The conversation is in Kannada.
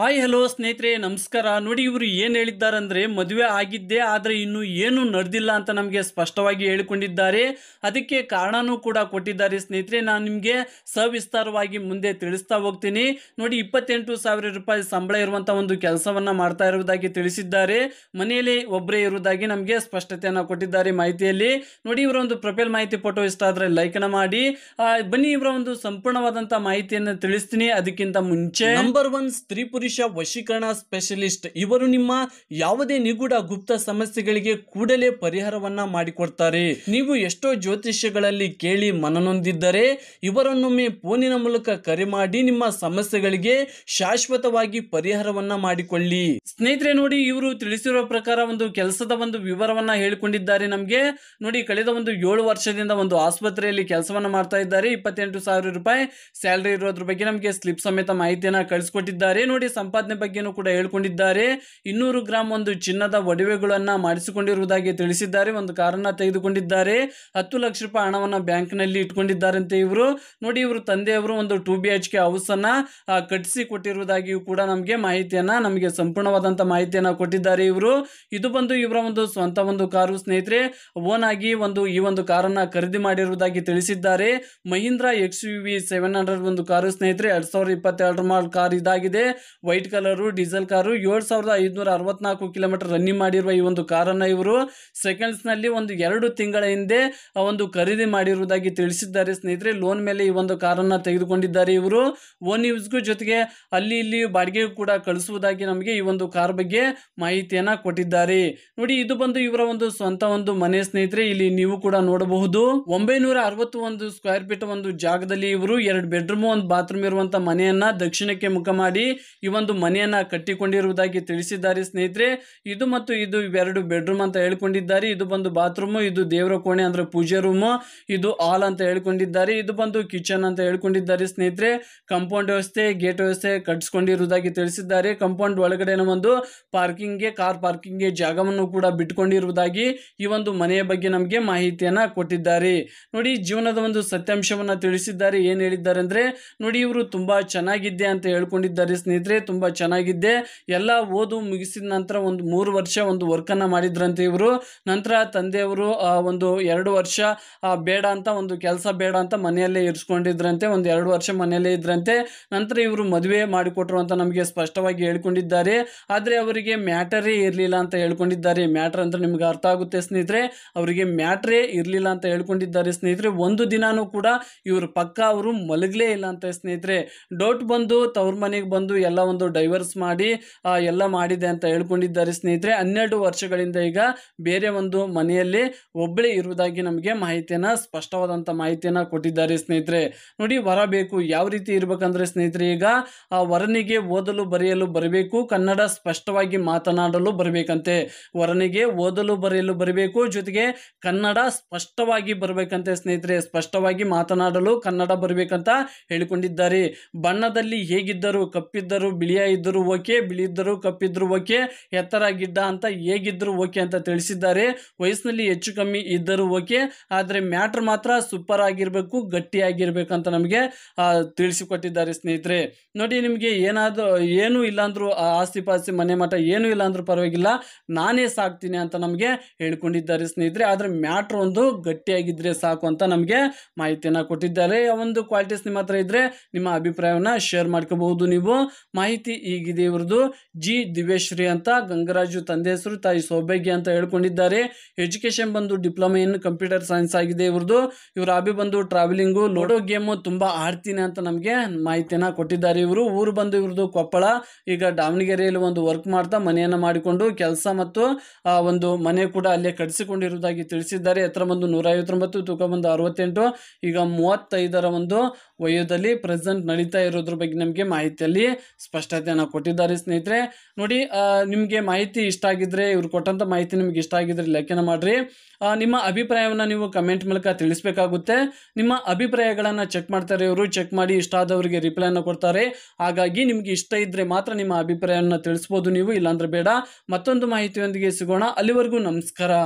ಹಾಯ್ ಹಲೋ ಸ್ನೇಹಿತರೆ ನಮಸ್ಕಾರ ನೋಡಿ ಇವರು ಏನು ಹೇಳಿದ್ದಾರೆ ಅಂದ್ರೆ ಮದುವೆ ಆಗಿದ್ದೆ ಆದರೆ ಇನ್ನು ಏನು ನಡೆದಿಲ್ಲ ಅಂತ ನಮಗೆ ಸ್ಪಷ್ಟವಾಗಿ ಹೇಳಿಕೊಂಡಿದ್ದಾರೆ ಅದಕ್ಕೆ ಕಾರಣನೂ ಕೂಡ ಕೊಟ್ಟಿದ್ದಾರೆ ಸ್ನೇಹಿತರೆ ನಾನು ನಿಮಗೆ ಸವಿಸ್ತಾರವಾಗಿ ಮುಂದೆ ತಿಳಿಸ್ತಾ ಹೋಗ್ತೀನಿ ನೋಡಿ ಇಪ್ಪತ್ತೆಂಟು ಸಾವಿರ ರೂಪಾಯಿ ಸಂಬಳ ಇರುವಂಥ ಒಂದು ಕೆಲಸವನ್ನು ಮಾಡ್ತಾ ಇರುವುದಾಗಿ ತಿಳಿಸಿದ್ದಾರೆ ಮನೆಯಲ್ಲಿ ಒಬ್ಬರೇ ಇರುವುದಾಗಿ ನಮಗೆ ಸ್ಪಷ್ಟತೆಯನ್ನು ಕೊಟ್ಟಿದ್ದಾರೆ ಮಾಹಿತಿಯಲ್ಲಿ ನೋಡಿ ಇವರ ಒಂದು ಪ್ರೊಫೈಲ್ ಮಾಹಿತಿ ಫೋಟೋ ಇಷ್ಟ ಆದರೆ ಲೈಕ್ನ ಮಾಡಿ ಬನ್ನಿ ಇವರ ಒಂದು ಸಂಪೂರ್ಣವಾದಂಥ ಮಾಹಿತಿಯನ್ನು ತಿಳಿಸ್ತೀನಿ ಅದಕ್ಕಿಂತ ಮುಂಚೆ ನಂಬರ್ ಒನ್ ಸ್ತ್ರೀ ಪುರುಷ ವಶೀಕರಣ ಸ್ಪೆಷಲಿಸ್ಟ್ ಇವರು ನಿಮ್ಮ ಯಾವುದೇ ನಿಗೂಢ ಗುಪ್ತ ಸಮಸ್ಯೆಗಳಿಗೆ ಕೂಡಲೇ ಪರಿಹಾರವನ್ನ ಮಾಡಿಕೊಡ್ತಾರೆ ನೀವು ಎಷ್ಟೋ ಜ್ಯೋತಿಷ್ಯಗಳಲ್ಲಿ ಕೇಳಿ ಮನನೊಂದಿದ್ದರೆ ಇವರನ್ನೊಮ್ಮೆ ಫೋನಿನ ಮೂಲಕ ಕರೆ ಮಾಡಿ ನಿಮ್ಮ ಸಮಸ್ಯೆಗಳಿಗೆ ಶಾಶ್ವತವಾಗಿ ಪರಿಹಾರವನ್ನ ಮಾಡಿಕೊಳ್ಳಿ ಸ್ನೇಹಿತರೆ ನೋಡಿ ಇವರು ತಿಳಿಸಿರುವ ಪ್ರಕಾರ ಒಂದು ಕೆಲಸದ ಒಂದು ವಿವರವನ್ನ ಹೇಳಿಕೊಂಡಿದ್ದಾರೆ ನಮಗೆ ನೋಡಿ ಕಳೆದ ಒಂದು ಏಳು ವರ್ಷದಿಂದ ಒಂದು ಆಸ್ಪತ್ರೆಯಲ್ಲಿ ಕೆಲಸವನ್ನ ಮಾಡ್ತಾ ಇದ್ದಾರೆ ಇಪ್ಪತ್ತೆಂಟು ಸಾವಿರ ರೂಪಾಯಿ ಸ್ಯಾಲರಿ ಇರೋದ್ರ ಬಗ್ಗೆ ನಮಗೆ ಸ್ಲಿಪ್ ಸಮೇತ ಮಾಹಿತಿಯನ್ನ ಕಳಿಸ್ಕೊಟ್ಟಿದ್ದಾರೆ ನೋಡಿ ಸಂಪಾದನೆ ಬಗ್ಗೆನೂ ಕೂಡ ಹೇಳ್ಕೊಂಡಿದ್ದಾರೆ ಇನ್ನೂರು ಗ್ರಾಂ ಒಂದು ಚಿನ್ನದ ಒಡವೆಗಳನ್ನ ಮಾಡಿಸಿಕೊಂಡಿರುವುದಾಗಿ ತಿಳಿಸಿದ್ದಾರೆ ಒಂದು ಕಾರನ್ನ ತೆಗೆದುಕೊಂಡಿದ್ದಾರೆ ಹತ್ತು ಲಕ್ಷ ರೂಪಾಯಿ ಹಣವನ್ನು ಬ್ಯಾಂಕ್ನಲ್ಲಿ ಇಟ್ಕೊಂಡಿದ್ದಾರಂತೆ ಇವರು ನೋಡಿ ಇವರು ತಂದೆಯವರು ಒಂದು ಟೂ ಬಿ ಎಚ್ ಕೆ ಅನ್ನ ಕಟ್ಟಿಸಿ ಕೊಟ್ಟಿರುವುದಾಗಿಯೂ ಕೂಡ ನಮಗೆ ಮಾಹಿತಿಯನ್ನ ನಮಗೆ ಸಂಪೂರ್ಣವಾದಂಥ ಮಾಹಿತಿಯನ್ನ ಕೊಟ್ಟಿದ್ದಾರೆ ಇವರು ಇದು ಬಂದು ಇವರ ಒಂದು ಸ್ವಂತ ಒಂದು ಕಾರು ಸ್ನೇಹಿತರೆ ಓನ್ ಆಗಿ ಒಂದು ಈ ಒಂದು ಕಾರನ್ನ ಖರೀದಿ ಮಾಡಿರುವುದಾಗಿ ತಿಳಿಸಿದ್ದಾರೆ Mahindra X U V seven hundred ಒಂದು ಕಾರು ಸ್ನೇಹಿತರೆ ಎರಡ್ ಸಾವಿರದ ಇಪ್ಪತ್ತೆರಡರ ಕಾರ್ ಇದಾಗಿದೆ ವೈಟ್ ಕಲರು ಡೀಸೆಲ್ ಕಾರು ಏಳು ಸಾವಿರದ ಐದುನೂರ ಅರವತ್ನಾಲ್ಕು ಕಿಲೋಮೀಟರ್ ರನ್ನಿಂಗ್ ಮಾಡಿರುವ ಈ ಒಂದು ಕಾರನ್ನ ಇವರು ಸೆಕೆಂಡ್ಸ್ ನಲ್ಲಿ ಒಂದು ಎರಡು ತಿಂಗಳ ಹಿಂದೆ ಒಂದು ಖರೀದಿ ಮಾಡಿರುವುದಾಗಿ ತಿಳಿಸಿದ್ದಾರೆ ಸ್ನೇಹಿತರೆ ಲೋನ್ ಮೇಲೆ ಈ ಒಂದು ಕಾರನ್ನ ತೆಗೆದುಕೊಂಡಿದ್ದಾರೆ ಇವರು ಓನ್ ಯೂಸ್ಗೂ ಜೊತೆಗೆ ಅಲ್ಲಿ ಇಲ್ಲಿ ಬಾಡಿಗೆಗೂ ಕೂಡ ಕಳಿಸುವುದಾಗಿ ನಮಗೆ ಈ ಒಂದು ಕಾರ್ ಬಗ್ಗೆ ಮಾಹಿತಿಯನ್ನ ಕೊಟ್ಟಿದ್ದಾರೆ ನೋಡಿ ಇದು ಬಂದು ಇವರ ಒಂದು ಸ್ವಂತ ಒಂದು ಮನೆ ಸ್ನೇಹಿತರೆ ಇಲ್ಲಿ ನೀವು ಕೂಡ ನೋಡಬಹುದು ಒಂಬೈನೂರ ಅರವತ್ತು ಒಂದು ಸ್ಕ್ವೇರ್ ಫೀಟ್ ಒಂದು ಜಾಗದಲ್ಲಿ ಇವರು ಎರಡು ಬೆಡ್ರೂಮ್ ಒಂದು ಬಾತ್ರೂಮ್ ಇರುವಂತಹ ಮನೆಯನ್ನ ದಕ್ಷಿಣಕ್ಕೆ ಮುಖ ಮಾಡಿ ಒಂದು ಮನೆಯನ್ನ ಕಟ್ಟಿಕೊಂಡಿರುವುದಾಗಿ ತಿಳಿಸಿದ್ದಾರೆ ಸ್ನೇಹಿತರೆ ಇದು ಮತ್ತು ಇದು ಎರಡು ಬೆಡ್ರೂಮ್ ಅಂತ ಹೇಳ್ಕೊಂಡಿದ್ದಾರೆ ಇದು ಬಂದು ಬಾತ್ರೂಮ್ ಇದು ದೇವರ ಕೋಣೆ ಅಂದ್ರೆ ಪೂಜೆ ರೂಮ್ ಇದು ಹಾಲ್ ಅಂತ ಹೇಳ್ಕೊಂಡಿದ್ದಾರೆ ಇದು ಬಂದು ಕಿಚನ್ ಅಂತ ಹೇಳ್ಕೊಂಡಿದ್ದಾರೆ ಸ್ನೇಹಿತರೆ ಕಂಪೌಂಡ್ ವ್ಯವಸ್ಥೆ ಗೇಟ್ ವ್ಯವಸ್ಥೆ ಕಟ್ಸ್ಕೊಂಡಿರುವುದಾಗಿ ತಿಳಿಸಿದ್ದಾರೆ ಕಂಪೌಂಡ್ ಒಳಗಡೆ ಒಂದು ಪಾರ್ಕಿಂಗ್ಗೆ ಕಾರ್ ಗೆ ಜಾಗವನ್ನು ಕೂಡ ಬಿಟ್ಟುಕೊಂಡಿರುವುದಾಗಿ ಈ ಒಂದು ಮನೆಯ ಬಗ್ಗೆ ನಮಗೆ ಮಾಹಿತಿಯನ್ನ ಕೊಟ್ಟಿದ್ದಾರೆ ನೋಡಿ ಜೀವನದ ಒಂದು ಸತ್ಯಾಂಶವನ್ನು ತಿಳಿಸಿದ್ದಾರೆ ಏನು ಹೇಳಿದ್ದಾರೆ ಅಂದ್ರೆ ನೋಡಿ ಇವರು ತುಂಬಾ ಚೆನ್ನಾಗಿದೆ ಅಂತ ಹೇಳ್ಕೊಂಡಿದ್ದಾರೆ ಸ್ನೇಹಿತರೆ ತುಂಬ ಚೆನ್ನಾಗಿದ್ದೆ ಎಲ್ಲ ಓದು ಮುಗಿಸಿದ ನಂತರ ಒಂದು ಮೂರು ವರ್ಷ ಒಂದು ವರ್ಕನ್ನು ಮಾಡಿದ್ರಂತೆ ಇವರು ನಂತರ ತಂದೆಯವರು ಒಂದು ಎರಡು ವರ್ಷ ಬೇಡ ಅಂತ ಒಂದು ಕೆಲಸ ಬೇಡ ಅಂತ ಮನೆಯಲ್ಲೇ ಇರಿಸ್ಕೊಂಡಿದ್ರಂತೆ ಒಂದು ಎರಡು ವರ್ಷ ಮನೆಯಲ್ಲೇ ಇದ್ರಂತೆ ನಂತರ ಇವರು ಮದುವೆ ಮಾಡಿಕೊಟ್ರು ಅಂತ ನಮಗೆ ಸ್ಪಷ್ಟವಾಗಿ ಹೇಳ್ಕೊಂಡಿದ್ದಾರೆ ಆದರೆ ಅವರಿಗೆ ಮ್ಯಾಟರೇ ಇರಲಿಲ್ಲ ಅಂತ ಹೇಳ್ಕೊಂಡಿದ್ದಾರೆ ಮ್ಯಾಟರ್ ಅಂತ ನಿಮ್ಗೆ ಅರ್ಥ ಆಗುತ್ತೆ ಸ್ನೇಹಿತರೆ ಅವರಿಗೆ ಮ್ಯಾಟ್ರೇ ಇರಲಿಲ್ಲ ಅಂತ ಹೇಳ್ಕೊಂಡಿದ್ದಾರೆ ಸ್ನೇಹಿತರೆ ಒಂದು ದಿನಾನೂ ಕೂಡ ಇವರು ಪಕ್ಕ ಅವರು ಮಲಗಲೇ ಇಲ್ಲ ಅಂತ ಸ್ನೇಹಿತರೆ ಡೌಟ್ ಬಂದು ತವ್ರ ಮನೆಗೆ ಬಂದು ಎಲ್ಲ ಒಂದು ಡೈವರ್ಸ್ ಮಾಡಿ ಎಲ್ಲ ಮಾಡಿದೆ ಅಂತ ಹೇಳ್ಕೊಂಡಿದ್ದಾರೆ ಸ್ನೇಹಿತರೆ ಹನ್ನೆರಡು ವರ್ಷಗಳಿಂದ ಈಗ ಬೇರೆ ಒಂದು ಮನೆಯಲ್ಲಿ ಒಬ್ಬಳೇ ಇರುವುದಾಗಿ ನಮಗೆ ಮಾಹಿತಿಯನ್ನ ಸ್ಪಷ್ಟವಾದಂತ ಮಾಹಿತಿಯನ್ನ ಕೊಟ್ಟಿದ್ದಾರೆ ಸ್ನೇಹಿತರೆ ನೋಡಿ ಬರಬೇಕು ಯಾವ ರೀತಿ ಇರಬೇಕಂದ್ರೆ ಸ್ನೇಹಿತರೆ ಈಗ ಆ ವರನಿಗೆ ಓದಲು ಬರೆಯಲು ಬರಬೇಕು ಕನ್ನಡ ಸ್ಪಷ್ಟವಾಗಿ ಮಾತನಾಡಲು ಬರಬೇಕಂತೆ ವರನಿಗೆ ಓದಲು ಬರೆಯಲು ಬರಬೇಕು ಜೊತೆಗೆ ಕನ್ನಡ ಸ್ಪಷ್ಟವಾಗಿ ಬರಬೇಕಂತೆ ಸ್ನೇಹಿತರೆ ಸ್ಪಷ್ಟವಾಗಿ ಮಾತನಾಡಲು ಕನ್ನಡ ಬರಬೇಕಂತ ಹೇಳಿಕೊಂಡಿದ್ದಾರೆ ಬಣ್ಣದಲ್ಲಿ ಹೇಗಿದ್ದರು ಕಪ್ಪಿದ್ದರು ಬಿಳಿಯ ಇದ್ದರೂ ಓಕೆ ಬಿಳಿದ್ರು ಕಪ್ಪಿದ್ರು ಓಕೆ ಎತ್ತರ ಗಿಡ್ಡ ಅಂತ ಹೇಗಿದ್ರು ಓಕೆ ಅಂತ ತಿಳಿಸಿದ್ದಾರೆ ವಯಸ್ಸಿನಲ್ಲಿ ಹೆಚ್ಚು ಕಮ್ಮಿ ಇದ್ದರೂ ಓಕೆ ಆದರೆ ಮ್ಯಾಟ್ರ್ ಮಾತ್ರ ಸೂಪರ್ ಆಗಿರಬೇಕು ಅಂತ ನಮಗೆ ತಿಳಿಸಿಕೊಟ್ಟಿದ್ದಾರೆ ಸ್ನೇಹಿತರೆ ನೋಡಿ ನಿಮಗೆ ಏನಾದರೂ ಏನು ಇಲ್ಲಾಂದ್ರೂ ಆಸ್ತಿ ಪಾಸ್ತಿ ಮನೆ ಮಠ ಏನೂ ಇಲ್ಲಾಂದ್ರೂ ಪರವಾಗಿಲ್ಲ ನಾನೇ ಸಾಕ್ತೀನಿ ಅಂತ ನಮಗೆ ಹೇಳ್ಕೊಂಡಿದ್ದಾರೆ ಸ್ನೇಹಿತರೆ ಆದರೆ ಮ್ಯಾಟ್ರ್ ಒಂದು ಗಟ್ಟಿಯಾಗಿದ್ದರೆ ಸಾಕು ಅಂತ ನಮಗೆ ಮಾಹಿತಿಯನ್ನು ಕೊಟ್ಟಿದ್ದಾರೆ ಒಂದು ಕ್ವಾಲಿಟೀಸ್ ನಿಮ್ಮ ಹತ್ರ ಇದ್ರೆ ನಿಮ್ಮ ಅಭಿಪ್ರಾಯವನ್ನು ಶೇರ್ ಮಾಡ್ಕೋಬಹುದು ನೀವು ಮಾಹಿತಿ ಈಗಿದೆ ಇವ್ರದ್ದು ಜಿ ದಿವ್ಯಶ್ರೀ ಅಂತ ಗಂಗರಾಜು ತಂದೆ ಹೆಸರು ತಾಯಿ ಸೌಭಾಗ್ಯ ಅಂತ ಹೇಳ್ಕೊಂಡಿದ್ದಾರೆ ಎಜುಕೇಶನ್ ಬಂದು ಡಿಪ್ಲೊಮಾ ಇನ್ ಕಂಪ್ಯೂಟರ್ ಸೈನ್ಸ್ ಆಗಿದೆ ಇವ್ರದ್ದು ಇವರ ಅಭಿ ಬಂದು ಟ್ರಾವೆಲಿಂಗು ಲೋಡೋ ಗೇಮು ತುಂಬ ಆಡ್ತೀನಿ ಅಂತ ನಮಗೆ ಮಾಹಿತಿಯನ್ನು ಕೊಟ್ಟಿದ್ದಾರೆ ಇವರು ಊರು ಬಂದು ಇವ್ರದ್ದು ಕೊಪ್ಪಳ ಈಗ ದಾವಣಗೆರೆಯಲ್ಲಿ ಒಂದು ವರ್ಕ್ ಮಾಡ್ತಾ ಮನೆಯನ್ನು ಮಾಡಿಕೊಂಡು ಕೆಲಸ ಮತ್ತು ಒಂದು ಮನೆ ಕೂಡ ಅಲ್ಲೇ ಕಟ್ಟಿಸಿಕೊಂಡಿರುವುದಾಗಿ ತಿಳಿಸಿದ್ದಾರೆ ಎತ್ತರ ಬಂದು ನೂರ ಐವತ್ತೊಂಬತ್ತು ತೂಕ ಬಂದು ಅರವತ್ತೆಂಟು ಈಗ ಮೂವತ್ತೈದರ ಒಂದು ವಯೋದಲ್ಲಿ ಪ್ರೆಸೆಂಟ್ ನಡೀತಾ ಇರೋದ್ರ ಬಗ್ಗೆ ನಮಗೆ ಮಾಹಿತಿಯಲ್ಲಿ ಸ್ಪಷ್ಟತೆಯನ್ನು ಕೊಟ್ಟಿದ್ದಾರೆ ಸ್ನೇಹಿತರೆ ನೋಡಿ ನಿಮಗೆ ಮಾಹಿತಿ ಇಷ್ಟ ಆಗಿದ್ರೆ ಇವರು ಕೊಟ್ಟಂಥ ಮಾಹಿತಿ ನಿಮ್ಗೆ ಇಷ್ಟ ಆಗಿದ್ರೆ ಲೇಖನ ಮಾಡಿರಿ ನಿಮ್ಮ ಅಭಿಪ್ರಾಯವನ್ನು ನೀವು ಕಮೆಂಟ್ ಮೂಲಕ ತಿಳಿಸಬೇಕಾಗುತ್ತೆ ನಿಮ್ಮ ಅಭಿಪ್ರಾಯಗಳನ್ನು ಚೆಕ್ ಮಾಡ್ತಾರೆ ಇವರು ಚೆಕ್ ಮಾಡಿ ಇಷ್ಟ ಆದವರಿಗೆ ರಿಪ್ಲೈನ ಕೊಡ್ತಾರೆ ಹಾಗಾಗಿ ನಿಮಗೆ ಇಷ್ಟ ಇದ್ದರೆ ಮಾತ್ರ ನಿಮ್ಮ ಅಭಿಪ್ರಾಯವನ್ನು ತಿಳಿಸ್ಬೋದು ನೀವು ಇಲ್ಲಾಂದ್ರೆ ಬೇಡ ಮತ್ತೊಂದು ಮಾಹಿತಿಯೊಂದಿಗೆ ಸಿಗೋಣ ಅಲ್ಲಿವರೆಗೂ ನಮಸ್ಕಾರ